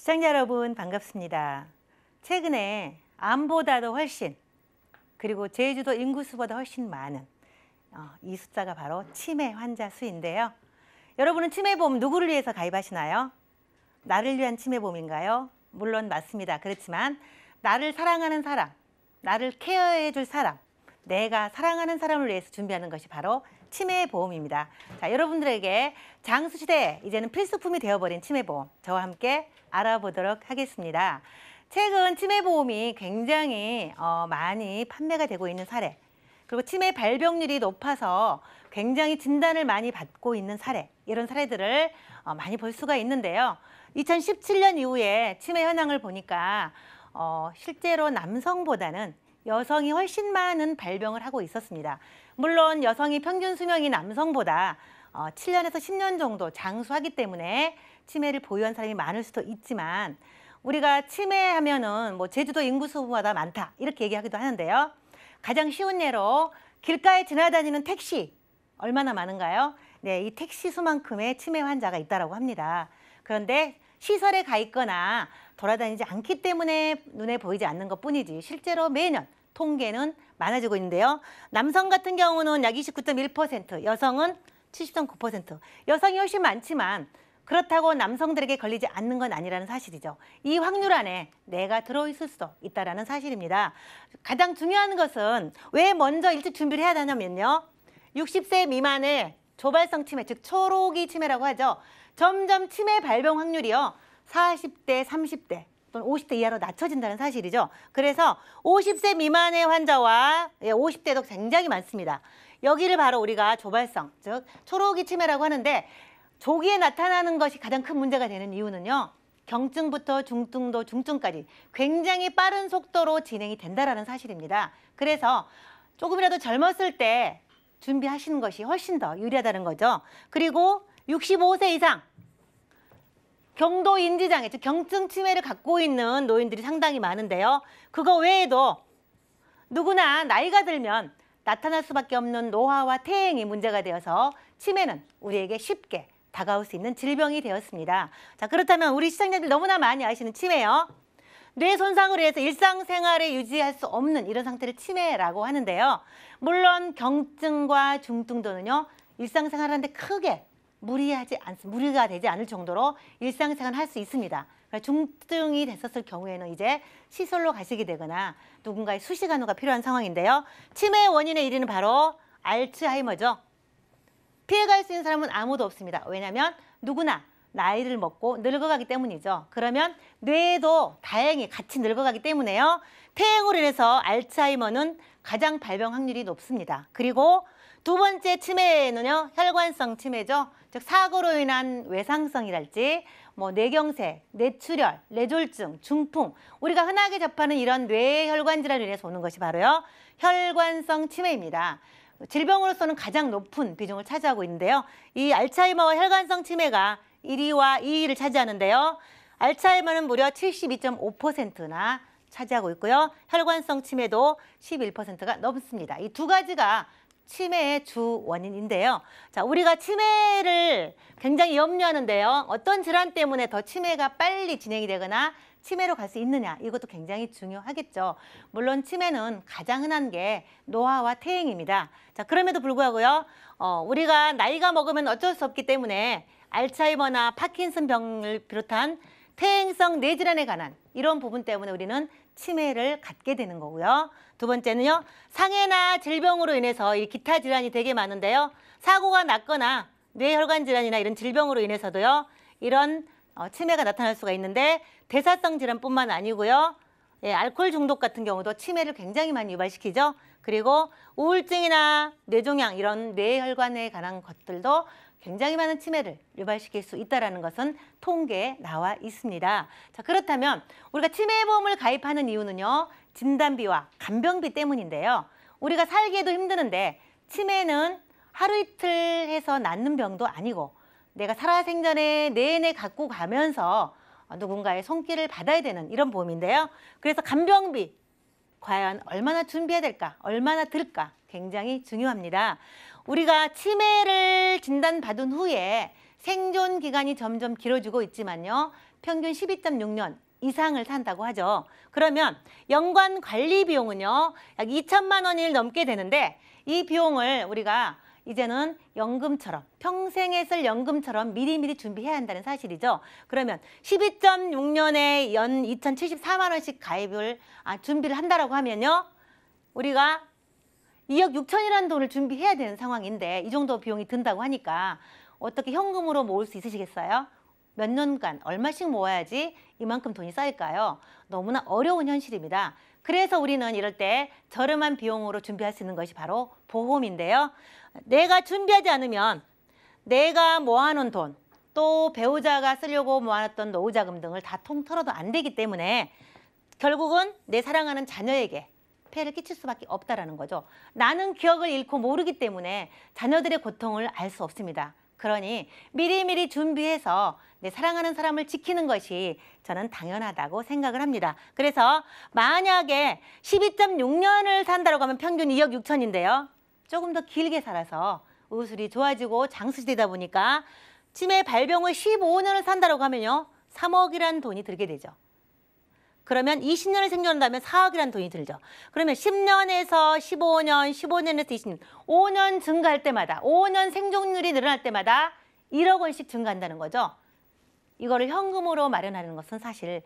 시청자 여러분 반갑습니다. 최근에 암보다도 훨씬 그리고 제주도 인구수보다 훨씬 많은 어, 이 숫자가 바로 치매 환자 수인데요. 여러분은 치매보험 누구를 위해서 가입하시나요? 나를 위한 치매보험인가요? 물론 맞습니다. 그렇지만 나를 사랑하는 사람, 나를 케어해 줄 사람, 내가 사랑하는 사람을 위해서 준비하는 것이 바로 치매 보험입니다. 자, 여러분들에게 장수 시대 이제는 필수품이 되어버린 치매 보험 저와 함께 알아보도록 하겠습니다. 최근 치매 보험이 굉장히 어, 많이 판매가 되고 있는 사례 그리고 치매 발병률이 높아서 굉장히 진단을 많이 받고 있는 사례 이런 사례들을 어, 많이 볼 수가 있는데요. 2017년 이후에 치매 현황을 보니까 어, 실제로 남성보다는 여성이 훨씬 많은 발병을 하고 있었습니다. 물론 여성이 평균 수명이 남성보다 7년에서 어, 10년 정도 장수하기 때문에 치매를 보유한 사람이 많을 수도 있지만 우리가 치매하면은 뭐 제주도 인구 수보다 많다 이렇게 얘기하기도 하는데요. 가장 쉬운 예로 길가에 지나다니는 택시 얼마나 많은가요? 네, 이 택시 수만큼의 치매 환자가 있다고 합니다. 그런데 시설에 가 있거나 돌아다니지 않기 때문에 눈에 보이지 않는 것뿐이지 실제로 매년 통계는 많아지고 있는데요. 남성 같은 경우는 약 29.1%, 여성은 70.9%. 여성이 훨씬 많지만 그렇다고 남성들에게 걸리지 않는 건 아니라는 사실이죠. 이 확률 안에 내가 들어있을 수도 있다는 사실입니다. 가장 중요한 것은 왜 먼저 일찍 준비를 해야 되냐면요. 60세 미만의 조발성 치매, 즉 초록이 치매라고 하죠. 점점 치매 발병 확률이요. 40대, 30대 또는 50대 이하로 낮춰진다는 사실이죠. 그래서 50세 미만의 환자와 50대도 예, 굉장히 많습니다. 여기를 바로 우리가 조발성, 즉 초록이 치매라고 하는데 조기에 나타나는 것이 가장 큰 문제가 되는 이유는요. 경증부터 중증도 중증까지 굉장히 빠른 속도로 진행이 된다라는 사실입니다. 그래서 조금이라도 젊었을 때 준비하시는 것이 훨씬 더 유리하다는 거죠. 그리고 65세 이상 경도 인지장애, 즉 경증 치매를 갖고 있는 노인들이 상당히 많은데요. 그거 외에도 누구나 나이가 들면 나타날 수밖에 없는 노화와 퇴행이 문제가 되어서 치매는 우리에게 쉽게 다가올 수 있는 질병이 되었습니다. 자 그렇다면 우리 시청자들 너무나 많이 아시는 치매요. 뇌 손상으로 해서 일상생활을 유지할 수 없는 이런 상태를 치매라고 하는데요. 물론 경증과 중증도는요. 일상생활하는데 크게 무리하지 않, 무리가 되지 않을 정도로 일상생활 할수 있습니다. 그러니까 중증이 됐었을 경우에는 이제 시설로 가시게 되거나 누군가의 수시간 후가 필요한 상황인데요. 치매의 원인의 1위는 바로 알츠하이머죠. 피해갈 수 있는 사람은 아무도 없습니다. 왜냐하면 누구나 나이를 먹고 늙어가기 때문이죠. 그러면 뇌도 다행히 같이 늙어가기 때문에요. 퇴행으로 인해서 알츠하이머는 가장 발병 확률이 높습니다. 그리고 두 번째 치매는요, 혈관성 치매죠. 즉 사고로 인한 외상성이랄지 뭐 뇌경색, 뇌출혈, 뇌졸중, 중풍 우리가 흔하게 접하는 이런 뇌혈관 질환으로 인해서 오는 것이 바로요 혈관성 치매입니다. 질병으로서는 가장 높은 비중을 차지하고 있는데요. 이 알츠하이머와 혈관성 치매가 1위와 2위를 차지하는데요. 알츠하이머는 무려 72.5%나 차지하고 있고요. 혈관성 치매도 11%가 넘습니다. 이 두 가지가 치매의 주 원인인데요. 자, 우리가 치매를 굉장히 염려하는데요. 어떤 질환 때문에 더 치매가 빨리 진행이 되거나 치매로 갈 수 있느냐 이것도 굉장히 중요하겠죠. 물론 치매는 가장 흔한 게 노화와 퇴행입니다. 자 그럼에도 불구하고요. 어, 우리가 나이가 먹으면 어쩔 수 없기 때문에 알츠하이머나 파킨슨 병을 비롯한 퇴행성 뇌질환에 관한 이런 부분 때문에 우리는 치매를 갖게 되는 거고요. 두 번째는요. 상해나 질병으로 인해서 이 기타 질환이 되게 많은데요. 사고가 났거나 뇌혈관 질환이나 이런 질병으로 인해서도요. 이런 어, 치매가 나타날 수가 있는데 대사성 질환뿐만 아니고요. 예, 알코올 중독 같은 경우도 치매를 굉장히 많이 유발시키죠. 그리고 우울증이나 뇌종양 이런 뇌혈관에 관한 것들도 굉장히 많은 치매를 유발시킬 수 있다는 것은 통계에 나와 있습니다. 자 그렇다면 우리가 치매보험을 가입하는 이유는요. 진단비와 간병비 때문인데요. 우리가 살기에도 힘드는데 치매는 하루 이틀 해서 낫는 병도 아니고 내가 살아생전에 내내 갖고 가면서 누군가의 손길을 받아야 되는 이런 보험인데요. 그래서 간병비 과연 얼마나 준비해야 될까 얼마나 들까 굉장히 중요합니다. 우리가 치매를 진단받은 후에 생존 기간이 점점 길어지고 있지만요. 평균 12.6년 이상을 산다고 하죠. 그러면 연관 관리 비용은요. 약 2천만 원을 넘게 되는데 이 비용을 우리가 이제는 연금처럼 평생에 쓸 연금처럼 미리미리 준비해야 한다는 사실이죠. 그러면 12.6년에 연 2,074만 원씩 가입을 아, 준비를 한다라고 하면요. 우리가 2억 6천이라는 돈을 준비해야 되는 상황인데 이 정도 비용이 든다고 하니까 어떻게 현금으로 모을 수 있으시겠어요? 몇 년간 얼마씩 모아야지 이만큼 돈이 쌓일까요? 너무나 어려운 현실입니다. 그래서 우리는 이럴 때 저렴한 비용으로 준비할 수 있는 것이 바로 보험인데요. 내가 준비하지 않으면 내가 모아놓은 돈, 또 배우자가 쓰려고 모아놨던 노후 자금 등을 다 통틀어도 안 되기 때문에 결국은 내 사랑하는 자녀에게 폐를 끼칠 수밖에 없다라는 거죠. 나는 기억을 잃고 모르기 때문에 자녀들의 고통을 알 수 없습니다. 그러니 미리미리 준비해서 내 사랑하는 사람을 지키는 것이 저는 당연하다고 생각을 합니다. 그래서 만약에 12.6년을 산다고 하면 평균 2억 6천인데요. 조금 더 길게 살아서 의술이 좋아지고 장수시대다 보니까 치매 발병을 15년을 산다라고 하면요. 3억이라는 돈이 들게 되죠. 그러면 20년을 생존한다면 4억이라는 돈이 들죠. 그러면 10년에서 15년, 15년에서 20년, 5년 증가할 때마다, 5년 생존율이 늘어날 때마다 1억 원씩 증가한다는 거죠. 이거를 현금으로 마련하는 것은 사실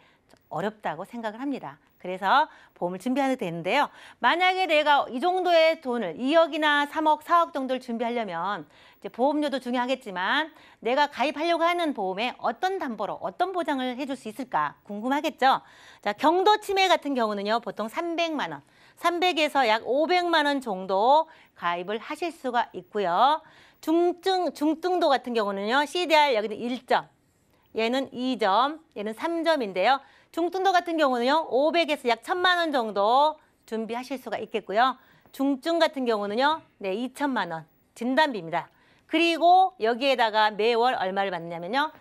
어렵다고 생각을 합니다. 그래서 보험을 준비하게 되는데요. 만약에 내가 이 정도의 돈을 2억이나 3억, 4억 정도를 준비하려면 이제 보험료도 중요하겠지만 내가 가입하려고 하는 보험에 어떤 담보로 어떤 보장을 해줄 수 있을까 궁금하겠죠. 자, 경도 침해 같은 경우는요. 보통 300만 원, 300에서 약 500만 원 정도 가입을 하실 수가 있고요. 중증 중등도 같은 경우는요. CDR 여기는 1점, 얘는 2점, 얘는 3점인데요. 중등도 같은 경우는요. 500에서 약 1천만 원 정도 준비하실 수가 있겠고요. 중증 같은 경우는요. 네, 2천만 원 진단비입니다. 그리고 여기에다가 매월 얼마를 받느냐면요.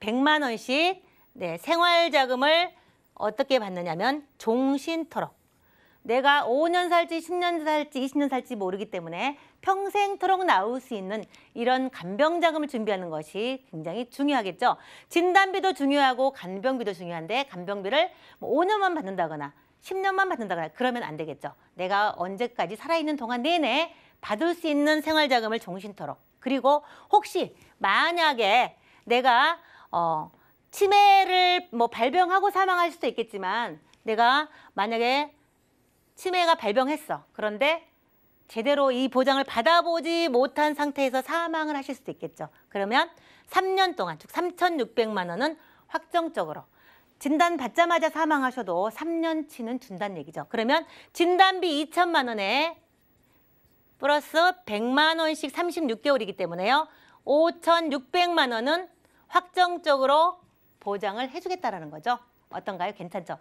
100만 원씩 네, 생활 자금을 어떻게 받느냐면 종신토록 내가 5년 살지 10년 살지 20년 살지 모르기 때문에 평생토록 나올 수 있는 이런 간병자금을 준비하는 것이 굉장히 중요하겠죠. 진단비도 중요하고 간병비도 중요한데 간병비를 뭐 5년만 받는다거나 10년만 받는다거나 그러면 안 되겠죠. 내가 언제까지 살아있는 동안 내내 받을 수 있는 생활자금을 정신토록 그리고 혹시 만약에 내가 어 치매를 뭐 발병하고 사망할 수도 있겠지만 내가 만약에 치매가 발병했어. 그런데 제대로 이 보장을 받아보지 못한 상태에서 사망을 하실 수도 있겠죠. 그러면 3년 동안 즉 3,600만 원은 확정적으로 진단 받자마자 사망하셔도 3년치는 준다는 얘기죠. 그러면 진단비 2천만 원에 플러스 100만 원씩 36개월이기 때문에요. 5,600만 원은 확정적으로 보장을 해주겠다라는 거죠. 어떤가요? 괜찮죠?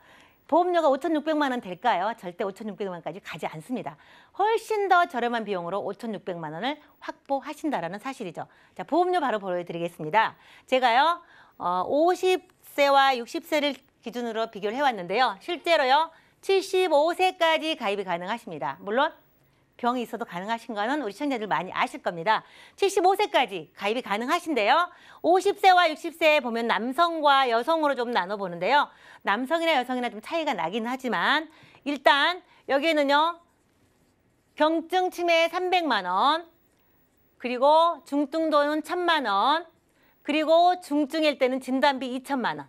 보험료가 5,600만 원 될까요? 절대 5,600만 원까지 가지 않습니다. 훨씬 더 저렴한 비용으로 5,600만 원을 확보하신다라는 사실이죠. 자, 보험료 바로 보여드리겠습니다. 제가요, 어, 50세와 60세를 기준으로 비교를 해왔는데요. 실제로요, 75세까지 가입이 가능하십니다. 물론 병이 있어도 가능하신가는 우리 시청자들 많이 아실 겁니다. 75세까지 가입이 가능하신데요. 50세와 60세에 보면 남성과 여성으로 좀 나눠보는데요. 남성이나 여성이나 좀 차이가 나긴 하지만 일단 여기에는요. 경증 치매에 300만 원, 그리고 중증도는 1 0 0 0만 원, 그리고 중증일 때는 진단비 2 0 0 0만 원.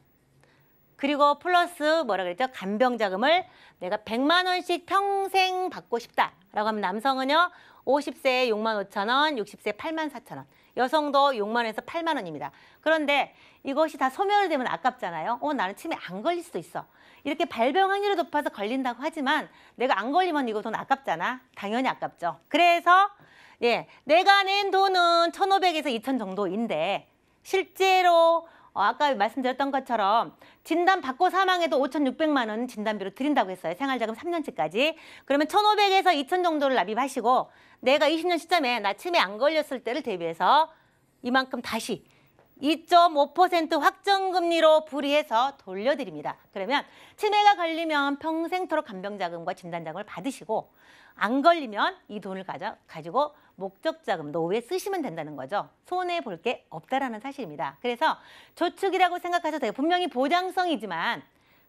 그리고 플러스 뭐라 그랬죠? 간병 자금을 내가 100만 원씩 평생 받고 싶다라고 하면 남성은요. 50세에 6만 5천 원, 60세에 8만 4천 원. 여성도 6만 원에서 8만 원입니다. 그런데 이것이 다소멸 되면 아깝잖아요. 어, 나는 치매 안 걸릴 수도 있어. 이렇게 발병 확률이 높아서 걸린다고 하지만 내가 안 걸리면 이거 돈 아깝잖아. 당연히 아깝죠. 그래서 예, 내가 낸 돈은 1,500에서 2,000 정도인데 실제로 어, 아까 말씀드렸던 것처럼 진단 받고 사망해도 5,600만 원 진단비로 드린다고 했어요. 생활자금 3년치까지. 그러면 1,500에서 2,000 정도를 납입하시고 내가 20년 시점에 나 치매 안 걸렸을 때를 대비해서 이만큼 다시 2.5% 확정금리로 불이해서 돌려드립니다. 그러면 치매가 걸리면 평생토록 간병자금과 진단자금을 받으시고 안 걸리면 이 돈을 가져, 가지고 목적 자금 도왜 쓰시면 된다는 거죠. 손해 볼 게 없다라는 사실입니다. 그래서 저축이라고 생각하셔도 돼요. 분명히 보장성이지만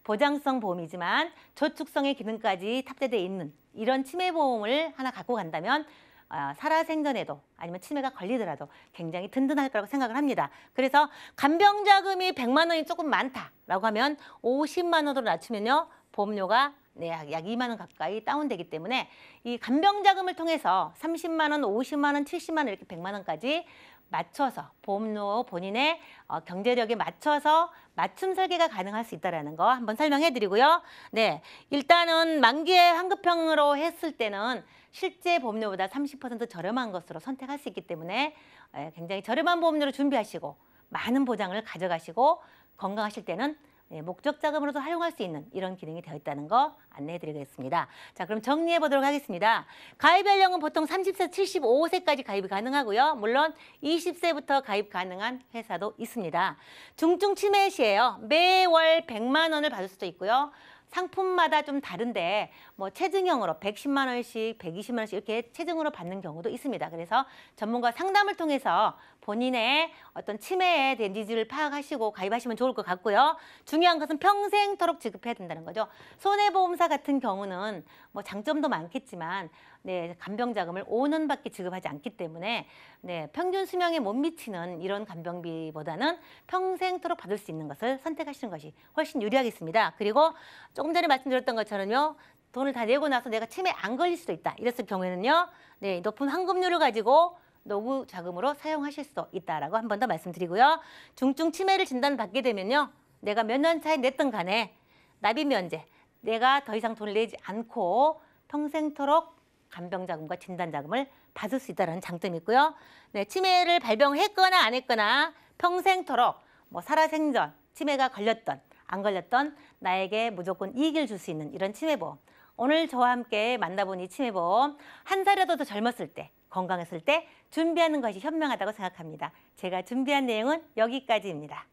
보장성 보험이지만 저축성의 기능까지 탑재돼 있는 이런 치매 보험을 하나 갖고 간다면 어, 살아생전에도 아니면 치매가 걸리더라도 굉장히 든든할 거라고 생각을 합니다. 그래서 간병자금이 100만 원이 조금 많다라고 하면 50만 원으로 낮추면요. 보험료가 네, 약 2만 원 가까이 다운되기 때문에 이 간병 자금을 통해서 30만 원, 50만 원, 70만 원 이렇게 100만 원까지 맞춰서 보험료 본인의 어, 경제력에 맞춰서 맞춤 설계가 가능할 수있다는거 한번 설명해 드리고요. 네. 일단은 만기에 환급형으로 했을 때는 실제 보험료보다 30% 저렴한 것으로 선택할 수 있기 때문에 예, 굉장히 저렴한 보험료를 준비하시고 많은 보장을 가져가시고 건강하실 때는 예, 목적 자금으로도 활용할 수 있는 이런 기능이 되어 있다는 거 안내해드리겠습니다. 자, 그럼 정리해 보도록 하겠습니다. 가입 연령은 보통 30세, 75세까지 가입이 가능하고요. 물론 20세부터 가입 가능한 회사도 있습니다. 중증 치매 시에요. 매월 100만 원을 받을 수도 있고요. 상품마다 좀 다른데 뭐 체증형으로 110만 원씩, 120만 원씩 이렇게 체증으로 받는 경우도 있습니다. 그래서 전문가 상담을 통해서 본인의 어떤 치매에 대한 니즈를 파악하시고 가입하시면 좋을 것 같고요. 중요한 것은 평생토록 지급해야 된다는 거죠. 손해보험사 같은 경우는 뭐 장점도 많겠지만 네, 간병 자금을 5년밖에 지급하지 않기 때문에 네, 평균 수명에 못 미치는 이런 간병비보다는 평생토록 받을 수 있는 것을 선택하시는 것이 훨씬 유리하겠습니다. 그리고 조금 전에 말씀드렸던 것처럼요. 돈을 다 내고 나서 내가 치매 안 걸릴 수도 있다. 이랬을 경우에는요. 네, 높은 환급률을 가지고 노후 자금으로 사용하실 수도 있다라고 한 번 더 말씀드리고요. 중증 치매를 진단받게 되면요. 내가 몇 년 차에 냈던 간에 납입 면제, 내가 더 이상 돈을 내지 않고 평생토록 간병 자금과 진단 자금을 받을 수 있다는 장점이 있고요. 네, 치매를 발병했거나 안 했거나 평생토록 뭐 살아생전 치매가 걸렸던 안 걸렸던 나에게 무조건 이익을 줄 수 있는 이런 치매보험. 오늘 저와 함께 만나본 이 치매보험 한 살이라도 더 젊었을 때 건강했을 때 준비하는 것이 현명하다고 생각합니다. 제가 준비한 내용은 여기까지입니다.